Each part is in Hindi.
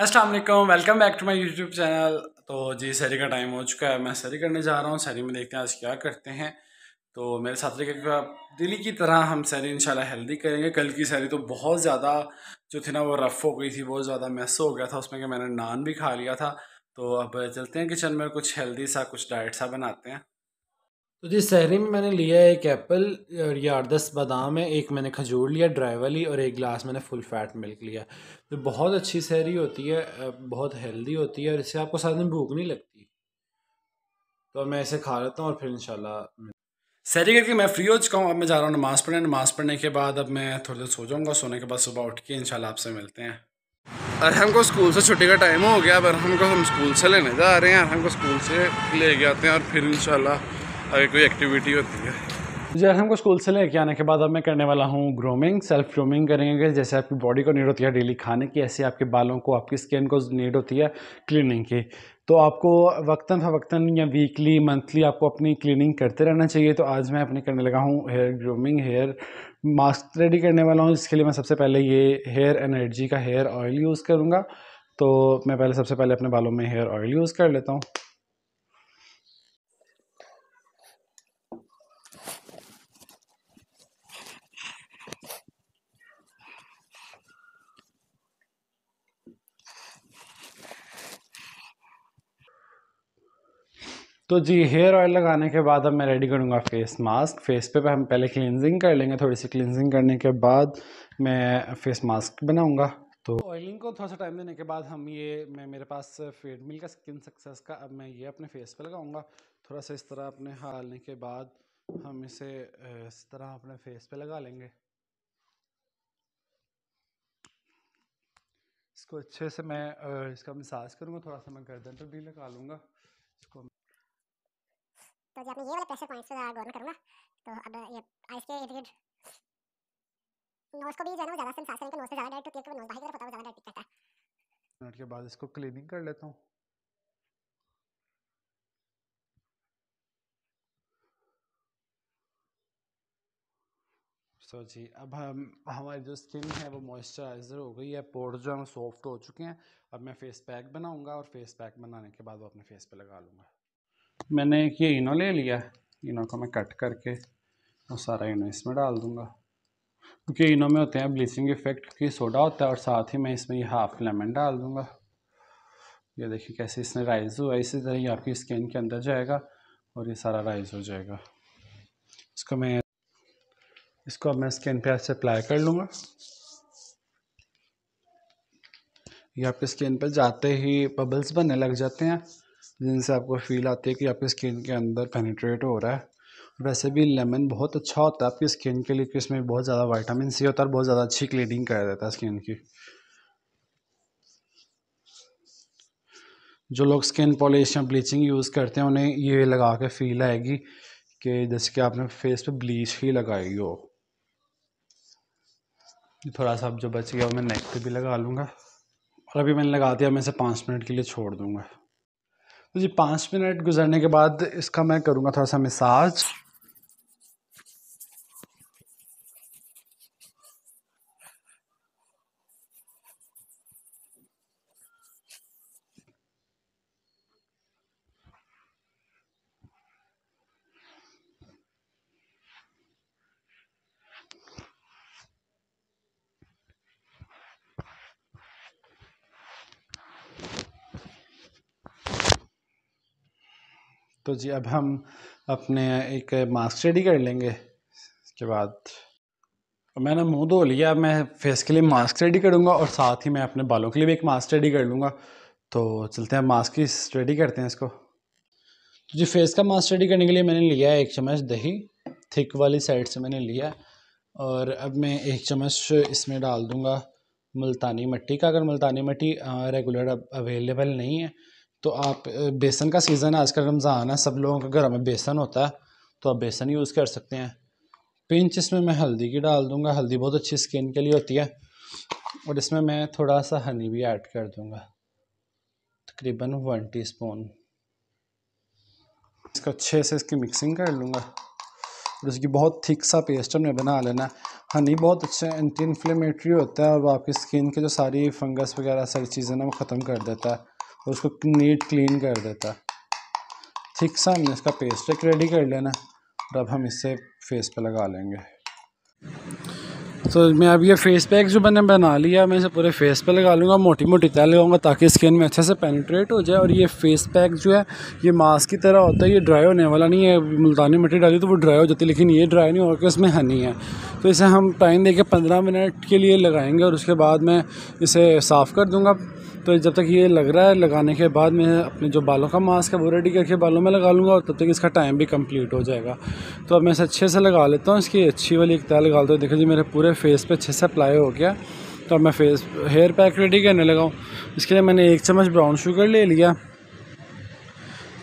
Aslam welcome back to my YouTube channel तो जी सैरी का टाइम हो चुका है मैं सैरी करने जा रहा हूँ सैरी में देखते हैं आज क्या करते हैं तो मेरे साथ का दिल्ली की तरह हम सैरी इंशाल्लाह हेल्दी करेंगे कल की सैरी तो बहुत ज़्यादा जो थी ना वो रफ़ हो गई थी बहुत ज़्यादा मैस हो गया था उसमें कि मैंने नान भी खा लिया था तो अब चलते हैं किचन में कुछ हेल्दी सा कुछ डाइट सा बनाते हैं तो जिस सहरी में मैंने लिया है एक एप्पल और ये आठ दस बादाम है एक मैंने खजूर लिया ड्राई वाली और एक गिलास मैंने फुल फैट मिल्क लिया तो बहुत अच्छी सहरी होती है बहुत हेल्दी होती है और इससे आपको सारे दिन भूख नहीं लगती तो मैं इसे खा लेता हूँ और फिर इनशाला शहरी करके मैं फ्री हो चुका हूँ अब मैं जा रहा हूँ नमाज़ पढ़ने नमाज़ पढ़ने के बाद अब मैं थोड़ी देर सो जाऊँगा सोने के बाद सुबह उठ के इनशाला आपसे मिलते हैं अरे हमको स्कूल से छुट्टी का टाइम हो गया अब अरहम हम स्कूल से लेने जा रहे हैं हमको स्कूल से ले जाते आते हैं और फिर इंशाल्लाह आगे कोई एक्टिविटी होती है जैसे हमको स्कूल से लेके आने के बाद अब मैं करने वाला हूँ ग्रूमिंग सेल्फ ग्रूमिंग करेंगे जैसे आपकी बॉडी को नीड होती है डेली खाने की ऐसे आपके बालों को आपकी स्किन को नीड होती है क्लीनिंग की तो आपको वक्ता फवक्ता या वीकली मंथली आपको अपनी क्लीनिंग करते रहना चाहिए तो आज मैं अपने करने लगा हूँ hair grooming hair mask ready करने वाला हूँ जिसके लिए मैं सबसे पहले ये हेयर एनर्जी का हेयर ऑयल यूज़ करूँगा तो मैं पहले सबसे पहले अपने बालों में हेयर ऑयल यूज़ कर लेता हूँ तो जी हेयर ऑयल लगाने के बाद अब मैं रेडी करूँगा फेस मास्क फेस पे हम पहले क्लिनजिंग कर लेंगे थोड़ी सी क्लिनजिंग करने के बाद मैं फेस मास्क बनाऊँगा तो ऑयलिंग को थोड़ा सा टाइम देने के बाद हम ये मैं मेरे पास फेड मिल का स्किन सक्सेस का अब मैं ये अपने फेस पे लगाऊंगा थोड़ा सा इस तरह अपने हालने के बाद हम इसे इस तरह अपने फेस पे लगा लेंगे इसको अच्छे से मैं इसका मिसाज करूँगा थोड़ा सा मैं गर्दन पर भी लगा लूँगा इसको तो जब मैं ये वाले प्रेशर पॉइंट्स पे गौर करूँगा तो अब ये आइस के इर्द गिर्द नोज को भी जाना ज़्यादा से सांस लेने पे नोज से ज़्यादा डायरेक्ट होती है क्योंकि नोज बाहर होता है ज़्यादा डायरेक्ट करता है मिनट के बाद इसको क्लीनिंग कर लेता हूँ तो जी अब हम हमारी जो स्किन है वो मॉइस्चराइज़र हो गई है पोर्स जो हम सॉफ्ट हो चुके हैं अब मैं फ़ेस पैक बनाऊंगा और फेस पैक बनाने के बाद वो अपने फेस पे लगा लूँगा मैंने एक ये इनो ले लिया है इनो को मैं कट करके और सारा इनो इसमें डाल दूँगा क्योंकि इनो में होते हैं ब्लीचिंग इफेक्ट क्योंकि सोडा होता है और साथ ही मैं इसमें ये हाफ लेमन डाल दूँगा ये देखिए कैसे इसने राइज हुआ इसी तरह ये आपकी स्किन के अंदर जाएगा और ये सारा राइज हो जाएगा इसको मैं इसको अब मैं स्किन पे ऐसे अप्लाई कर लूँगा ये आपकी स्किन पर जाते ही बबल्स बनने लग जाते हैं जिनसे आपको फील आती है कि आपकी स्किन के अंदर पेनिट्रेट हो रहा है वैसे भी लेमन बहुत अच्छा होता है आपकी स्किन के लिए क्योंकि इसमें बहुत ज़्यादा वाइटामिन सी होता है और बहुत ज़्यादा अच्छी क्लीनिंग कर देता है स्किन की जो लोग स्किन पॉलिश या ब्लीचिंग यूज़ करते हैं उन्हें ये लगा के फील आएगी कि जैसे कि आपने फेस पे ब्लीच ही लगाई हो थोड़ा सा अब जो बच गया वो मैं नेक पे भी लगा लूँगा और अभी मैंने लगा दिया मैं इसे पाँच मिनट के लिए छोड़ दूँगा तो जी पाँच मिनट गुजरने के बाद इसका मैं करूँगा थोड़ा सा मिसाज तो जी अब हम अपने एक मास्क रेडी कर लेंगे इसके बाद मैंने मुंह धो लिया मैं फेस के लिए मास्क रेडी करूँगा और साथ ही मैं अपने बालों के लिए भी एक मास्क रेडी कर लूँगा तो चलते हैं मास्क की रेडी करते हैं इसको तो जी फेस का मास्क रेडी करने के लिए मैंने लिया है एक चम्मच दही थिक वाली साइड से मैंने लिया और अब मैं एक चम्मच इसमें डाल दूँगा मुल्तानी मिट्टी का अगर मुल्तानी मिट्टी रेगुलर अवेलेबल नहीं है तो आप बेसन का सीज़न है आजकल रमज़ान है सब लोगों के घरों में बेसन होता है तो आप बेसन यूज़ कर सकते हैं पिंच इसमें मैं हल्दी की डाल दूँगा हल्दी बहुत अच्छी स्किन के लिए होती है और इसमें मैं थोड़ा सा हनी भी ऐड कर दूँगा तकरीबन वन टीस्पून इसको अच्छे से इसकी मिक्सिंग कर लूँगा और इसकी बहुत थिक सा पेस्ट हमने बना लेना है हनी बहुत अच्छा एंटी इन्फ्लेमेटरी होता है और वो आपकी स्किन के जो सारी फंगस वगैरह सारी चीज़ें ना वो ख़त्म कर देता है और उसको नीट क्लीन कर देता ठीक सा हमने इसका पेस्ट एक रेडी कर लेना और अब हम इसे फेस पे लगा लेंगे तो मैं अब ये फेस पैक जो मैंने बना लिया मैं इसे पूरे फेस पे लगा लूँगा मोटी मोटी तय लगाऊंगा ताकि स्किन में अच्छे से पेनिट्रेट हो जाए और ये फेस पैक जो है ये मास्क की तरह होता है ये ड्राई होने वाला नहीं है मुल्तानी मिट्टी डाली तो वो ड्राई हो जाती है लेकिन ये ड्राई नहीं होकर इसमें हनी है तो इसे हम टाइम दे के पंद्रह मिनट के लिए लगाएंगे और उसके बाद मैं इसे साफ़ कर दूँगा तो जब तक ये लग रहा है लगाने के बाद मैं अपने जो बालों का मास्क है वो रेडी करके बालों में लगा लूँगा और तब तक इसका टाइम भी कम्प्लीट हो जाएगा तो अब मैं इसे अच्छे से लगा लेता हूँ इसकी अच्छी वाली एक तय लगा लेता हूँ देखो जी मेरे पूरे फेस पर अच्छे से अप्लाई हो गया तो अब मैं फेस हेयर पैक रेडी करने लगाऊँ इसके लिए मैंने एक चम्मच ब्राउन शुगर ले लिया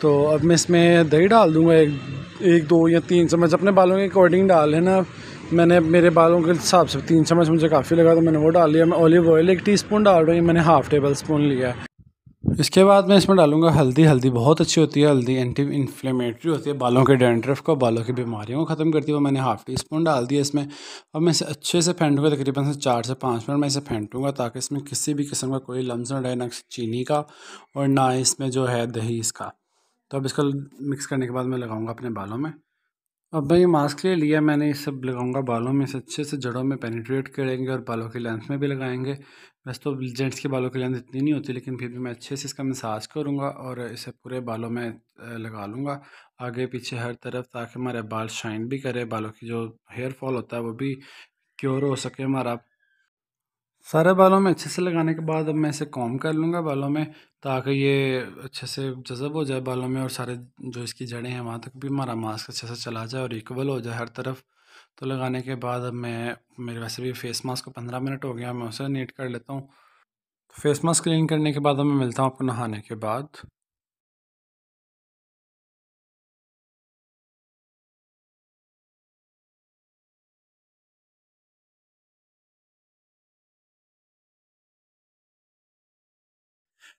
तो अब मैं इसमें दही डाल दूँगा एक एक दो या तीन चम्मच अपने बालों के अकॉर्डिंग डाल लेना मैंने मेरे बालों के हिसाब से तीन चम्मच मुझे काफ़ी लगा तो मैंने वो डाल लिया मैं ऑलिव ऑयल एक टीस्पून डाल रहा हूँ मैंने हाफ़ टेबल स्पून लिया है इसके बाद मैं इसमें डालूंगा हल्दी हल्दी बहुत अच्छी होती है हल्दी एंटी इन्फ्लेमेटरी होती है बालों के डेंड्रफ को बालों की बीमारियों को ख़त्म करती है वो मैंने हाफ़ टी स्पून डाल दिया इसमें अब मैं इसे अच्छे से फेंटूंगा तकरीबन से चार से पाँच मिनट मैं इसे फेंटूंगा ताकि इसमें किसी भी किस्म का कोई लम्स ना रहे ना चीनी का और ना इसमें जो है दही इसका तो अब इसको मिक्स करने के बाद मैं लगाऊँगा अपने बालों में अब भाई मास्क ले लिया मैंने ये सब लगाऊंगा बालों में से अच्छे से जड़ों में पेनिट्रेट करेंगे और बालों की लेंथ में भी लगाएंगे वैसे तो जेंट्स के बालों की लेंथ इतनी नहीं होती लेकिन फिर भी मैं अच्छे से इसका मसाज करूँगा और इसे पूरे बालों में लगा लूँगा आगे पीछे हर तरफ ताकि हमारे बाल शाइन भी करें बालों की जो हेयर फॉल होता है वो भी क्योर हो सके हमारा सारे बालों में अच्छे से लगाने के बाद अब मैं इसे कॉम कर लूँगा बालों में ताकि ये अच्छे से जज़ब हो जाए बालों में और सारे जो इसकी जड़ें हैं वहाँ तक भी हमारा मास्क अच्छे से चला जाए और इक्वल हो जाए हर तरफ तो लगाने के बाद अब मैं मेरे वैसे भी फेस मास्क को पंद्रह मिनट हो गया मैं उसे नीट कर लेता हूँ फेस मास्क क्लीन करने के बाद अब मैं मिलता हूँ आपको नहाने के बाद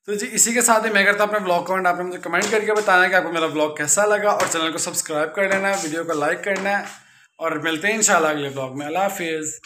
तो जी इसी के साथ ही मैं करता अपने ब्लॉग को एंड आपने मुझे कमेंट करके बताना कि आपको मेरा ब्लॉग कैसा लगा और चैनल को सब्सक्राइब कर लेना है वीडियो को लाइक करना है और मिलते हैं इंशाल्लाह अगले ब्लॉग में अल्लाह हाफिज़